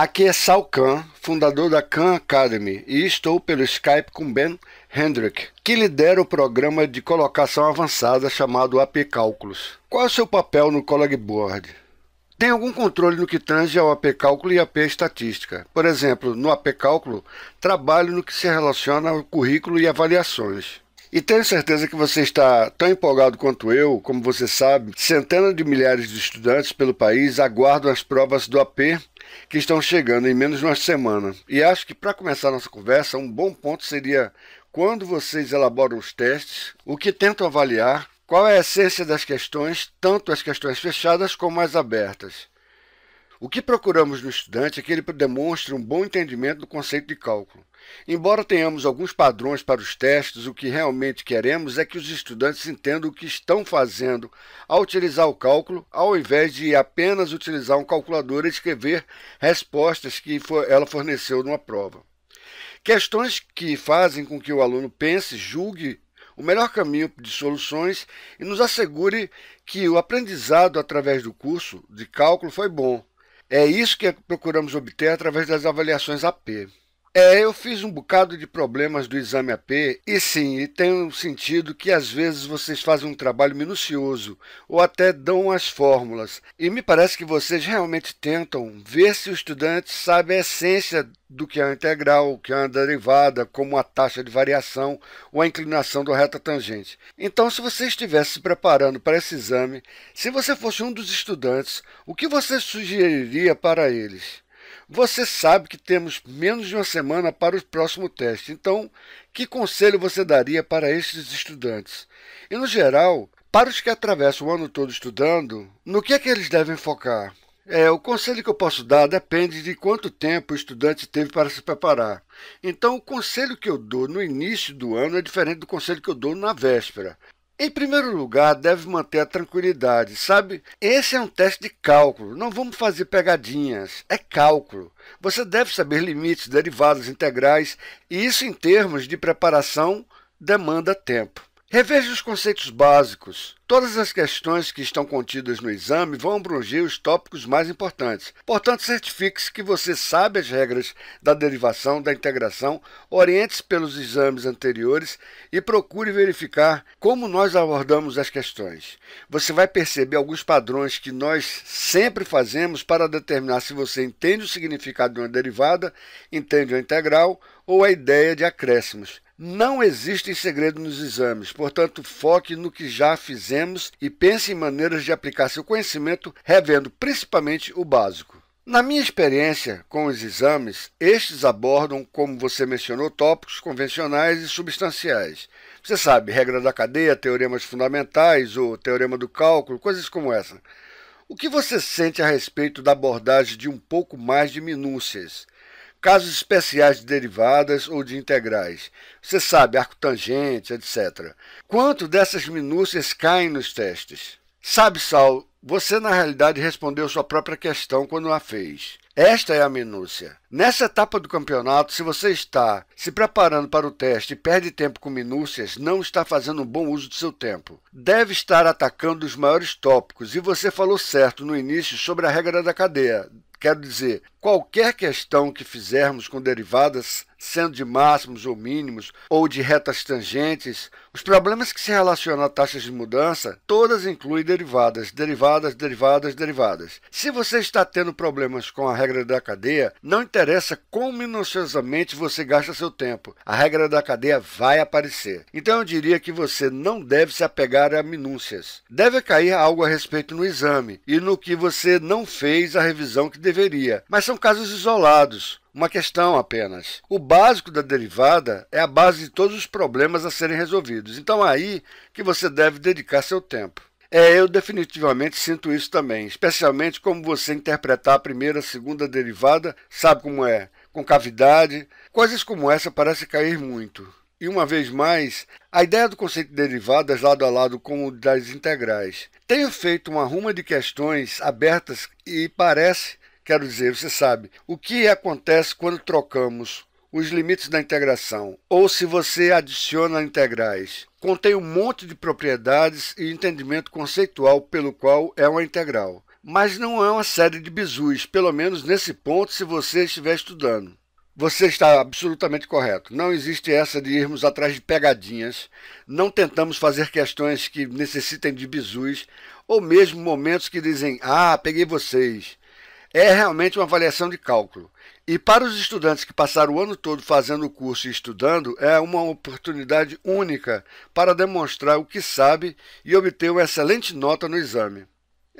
Aqui é Sal Khan, fundador da Khan Academy, e estou pelo Skype com Ben Hendrick, que lidera o programa de colocação avançada chamado AP Cálculos. Qual é o seu papel no College Board? Tem algum controle no que tange ao AP Cálculo e AP Estatística. Por exemplo, no AP Cálculo, trabalho no que se relaciona ao currículo e avaliações. E tenho certeza que você está tão empolgado quanto eu, como você sabe, centenas de milhares de estudantes pelo país aguardam as provas do AP que estão chegando em menos de uma semana. E acho que para começar nossa conversa, um bom ponto seria quando vocês elaboram os testes, o que tentam avaliar, qual é a essência das questões, tanto as questões fechadas como as abertas. O que procuramos no estudante é que ele demonstre um bom entendimento do conceito de cálculo. Embora tenhamos alguns padrões para os testes, o que realmente queremos é que os estudantes entendam o que estão fazendo ao utilizar o cálculo, ao invés de apenas utilizar um calculador e escrever respostas que ela forneceu numa prova. Questões que fazem com que o aluno pense, julgue o melhor caminho de soluções e nos assegure que o aprendizado através do curso de cálculo foi bom, é isso que procuramos obter através das avaliações AP. É, eu fiz um bocado de problemas do exame AP e sim, e tem um sentido que às vezes vocês fazem um trabalho minucioso ou até dão as fórmulas. E me parece que vocês realmente tentam ver se o estudante sabe a essência do que é a integral, o que é a derivada, como a taxa de variação ou a inclinação do reta tangente. Então, se você estivesse se preparando para esse exame, se você fosse um dos estudantes, o que você sugeriria para eles? Você sabe que temos menos de uma semana para o próximo teste, então, que conselho você daria para esses estudantes? E, no geral, para os que atravessam o ano todo estudando, no que é que eles devem focar? É, o conselho que eu posso dar depende de quanto tempo o estudante teve para se preparar. Então, o conselho que eu dou no início do ano é diferente do conselho que eu dou na véspera. Em primeiro lugar, deve manter a tranquilidade, sabe? Esse é um teste de cálculo, não vamos fazer pegadinhas, é cálculo. Você deve saber limites, derivadas, integrais, e isso em termos de preparação demanda tempo. Reveja os conceitos básicos. Todas as questões que estão contidas no exame vão abranger os tópicos mais importantes. Portanto, certifique-se que você sabe as regras da derivação, da integração, oriente-se pelos exames anteriores e procure verificar como nós abordamos as questões. Você vai perceber alguns padrões que nós sempre fazemos para determinar se você entende o significado de uma derivada, entende a integral ou a ideia de acréscimos. Não existem segredo nos exames, portanto, foque no que já fizemos e pense em maneiras de aplicar seu conhecimento, revendo principalmente o básico. Na minha experiência com os exames, estes abordam, como você mencionou, tópicos convencionais e substanciais. Você sabe, regra da cadeia, teoremas fundamentais, ou teorema do cálculo, coisas como essa. O que você sente a respeito da abordagem de um pouco mais de minúcias? casos especiais de derivadas ou de integrais. Você sabe, arco tangente, etc. Quanto dessas minúcias caem nos testes? Sabe, Sal, você na realidade respondeu sua própria questão quando a fez. Esta é a minúcia. Nessa etapa do campeonato, se você está se preparando para o teste e perde tempo com minúcias, não está fazendo um bom uso do seu tempo. Deve estar atacando os maiores tópicos, e você falou certo no início sobre a regra da cadeia. Quero dizer, Qualquer questão que fizermos com derivadas, sendo de máximos ou mínimos, ou de retas tangentes, os problemas que se relacionam a taxas de mudança, todas incluem derivadas, derivadas, derivadas, derivadas. Se você está tendo problemas com a regra da cadeia, não interessa quão minuciosamente você gasta seu tempo, a regra da cadeia vai aparecer. Então eu diria que você não deve se apegar a minúcias. Deve cair algo a respeito no exame e no que você não fez a revisão que deveria, mas são casos isolados, uma questão apenas. O básico da derivada é a base de todos os problemas a serem resolvidos, então é aí que você deve dedicar seu tempo. É, eu definitivamente sinto isso também, especialmente como você interpretar a primeira, a segunda derivada, sabe como é, concavidade. Coisas como essa parecem cair muito. E uma vez mais, a ideia do conceito de derivadas lado a lado com o das integrais. Tenho feito uma ruma de questões abertas e parece Quero dizer, você sabe, o que acontece quando trocamos os limites da integração, ou se você adiciona integrais. Contém um monte de propriedades e entendimento conceitual pelo qual é uma integral. Mas não é uma série de bizus, pelo menos nesse ponto, se você estiver estudando. Você está absolutamente correto. Não existe essa de irmos atrás de pegadinhas. Não tentamos fazer questões que necessitem de bizus ou mesmo momentos que dizem: Ah, peguei vocês é realmente uma avaliação de cálculo. E para os estudantes que passaram o ano todo fazendo o curso e estudando, é uma oportunidade única para demonstrar o que sabe e obter uma excelente nota no exame.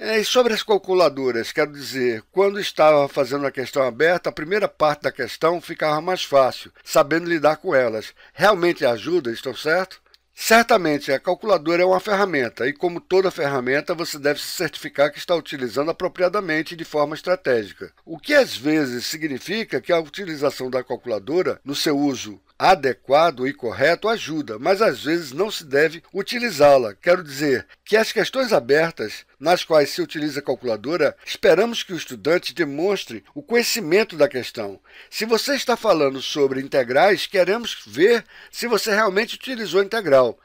É, e sobre as calculadoras, quero dizer, quando estava fazendo a questão aberta, a primeira parte da questão ficava mais fácil, sabendo lidar com elas. Realmente ajuda, estou certo? Certamente, a calculadora é uma ferramenta e, como toda ferramenta, você deve se certificar que está utilizando apropriadamente e de forma estratégica. O que às vezes significa que a utilização da calculadora no seu uso adequado e correto ajuda, mas às vezes não se deve utilizá-la. Quero dizer que as questões abertas nas quais se utiliza a calculadora, esperamos que o estudante demonstre o conhecimento da questão. Se você está falando sobre integrais, queremos ver se você realmente utilizou a integral.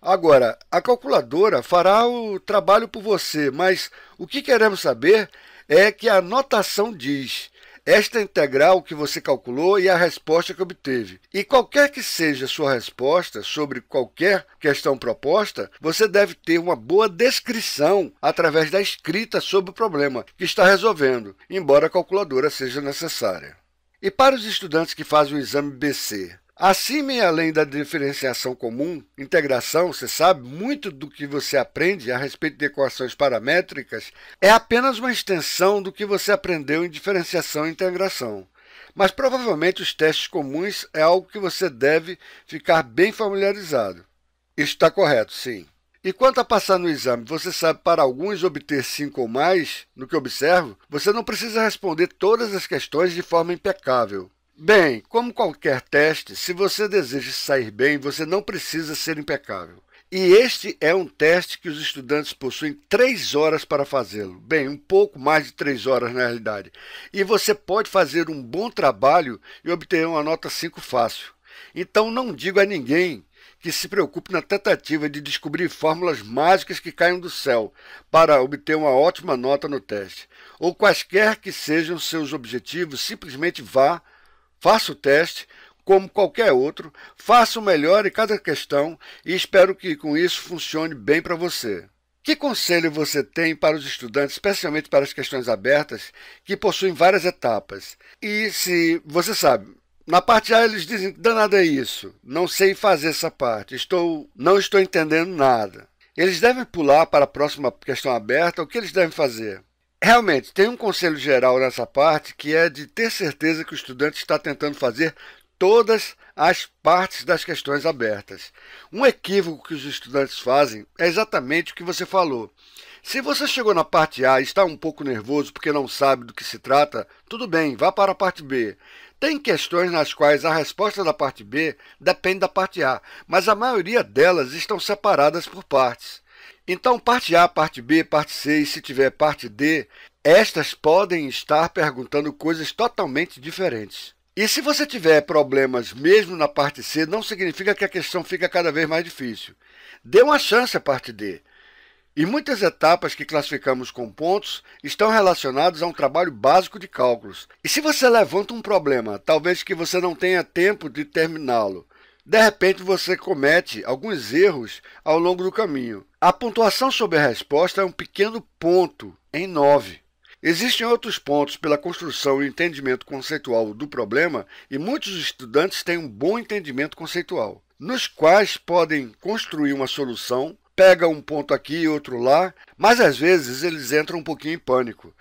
Agora, a calculadora fará o trabalho por você, mas o que queremos saber é que a notação diz esta integral que você calculou e a resposta que obteve. E qualquer que seja a sua resposta sobre qualquer questão proposta, você deve ter uma boa descrição através da escrita sobre o problema que está resolvendo, embora a calculadora seja necessária. E para os estudantes que fazem o exame BC, Acima e além da diferenciação comum, integração, você sabe, muito do que você aprende a respeito de equações paramétricas é apenas uma extensão do que você aprendeu em diferenciação e integração. Mas provavelmente os testes comuns é algo que você deve ficar bem familiarizado. Isso está correto, sim. E quanto a passar no exame, você sabe para alguns obter 5 ou mais, no que observo, você não precisa responder todas as questões de forma impecável. Bem, como qualquer teste, se você deseja sair bem, você não precisa ser impecável. E este é um teste que os estudantes possuem três horas para fazê-lo. Bem, um pouco mais de três horas na realidade. E você pode fazer um bom trabalho e obter uma nota 5 fácil. Então não digo a ninguém que se preocupe na tentativa de descobrir fórmulas mágicas que caiam do céu para obter uma ótima nota no teste. Ou quaisquer que sejam seus objetivos, simplesmente vá Faça o teste, como qualquer outro, faça o melhor em cada questão e espero que com isso funcione bem para você. Que conselho você tem para os estudantes, especialmente para as questões abertas, que possuem várias etapas? E se você sabe, na parte A eles dizem: danada é isso, não sei fazer essa parte, estou, não estou entendendo nada. Eles devem pular para a próxima questão aberta, o que eles devem fazer? Realmente, tem um conselho geral nessa parte que é de ter certeza que o estudante está tentando fazer todas as partes das questões abertas. Um equívoco que os estudantes fazem é exatamente o que você falou. Se você chegou na parte A e está um pouco nervoso porque não sabe do que se trata, tudo bem, vá para a parte B. Tem questões nas quais a resposta da parte B depende da parte A, mas a maioria delas estão separadas por partes. Então, parte A, parte B, parte C e se tiver parte D, estas podem estar perguntando coisas totalmente diferentes. E se você tiver problemas mesmo na parte C, não significa que a questão fica cada vez mais difícil. Dê uma chance à parte D. E muitas etapas que classificamos com pontos estão relacionadas a um trabalho básico de cálculos. E se você levanta um problema, talvez que você não tenha tempo de terminá-lo, de repente você comete alguns erros ao longo do caminho. A pontuação sobre a resposta é um pequeno ponto em 9. Existem outros pontos pela construção e entendimento conceitual do problema, e muitos estudantes têm um bom entendimento conceitual, nos quais podem construir uma solução, pega um ponto aqui e outro lá, mas às vezes eles entram um pouquinho em pânico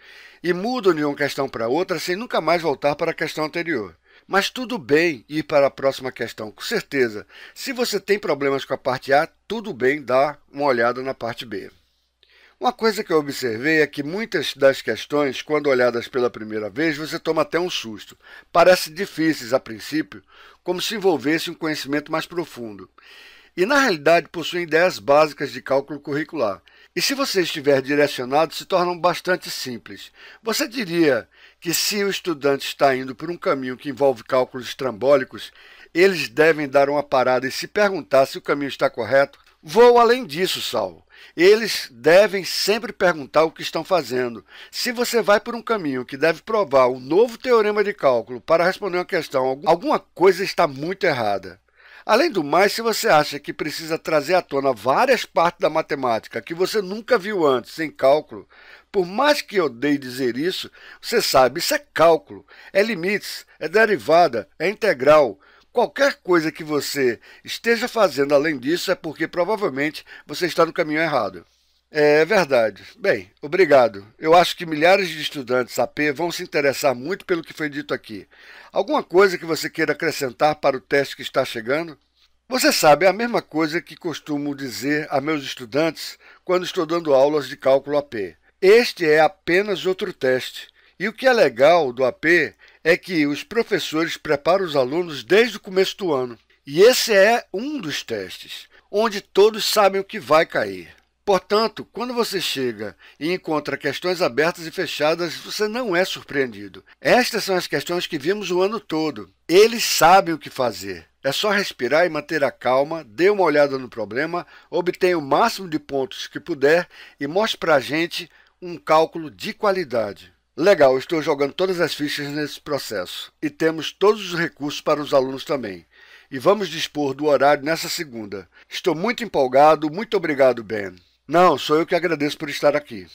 e mudam de uma questão para outra sem nunca mais voltar para a questão anterior. Mas tudo bem ir para a próxima questão, com certeza. Se você tem problemas com a parte A, tudo bem dar uma olhada na parte B. Uma coisa que eu observei é que muitas das questões, quando olhadas pela primeira vez, você toma até um susto. Parecem difíceis a princípio, como se envolvesse um conhecimento mais profundo. E na realidade possuem ideias básicas de cálculo curricular. E se você estiver direcionado, se tornam bastante simples. Você diria que se o estudante está indo por um caminho que envolve cálculos estrambólicos, eles devem dar uma parada e se perguntar se o caminho está correto? Vou além disso, Sal. Eles devem sempre perguntar o que estão fazendo. Se você vai por um caminho que deve provar o novo teorema de cálculo para responder uma questão, alguma coisa está muito errada. Além do mais, se você acha que precisa trazer à tona várias partes da matemática que você nunca viu antes em cálculo, por mais que eu odeie dizer isso, você sabe, isso é cálculo, é limites, é derivada, é integral. Qualquer coisa que você esteja fazendo além disso é porque provavelmente você está no caminho errado. É verdade. Bem, obrigado. Eu acho que milhares de estudantes AP vão se interessar muito pelo que foi dito aqui. Alguma coisa que você queira acrescentar para o teste que está chegando? Você sabe, é a mesma coisa que costumo dizer a meus estudantes quando estou dando aulas de cálculo AP. Este é apenas outro teste. E o que é legal do AP é que os professores preparam os alunos desde o começo do ano. E esse é um dos testes, onde todos sabem o que vai cair. Portanto, quando você chega e encontra questões abertas e fechadas, você não é surpreendido. Estas são as questões que vimos o ano todo. Eles sabem o que fazer. É só respirar e manter a calma, dê uma olhada no problema, obtenha o máximo de pontos que puder e mostre para a gente um cálculo de qualidade. Legal, estou jogando todas as fichas nesse processo e temos todos os recursos para os alunos também e vamos dispor do horário nessa segunda. Estou muito empolgado, muito obrigado, Ben. Não, sou eu que agradeço por estar aqui.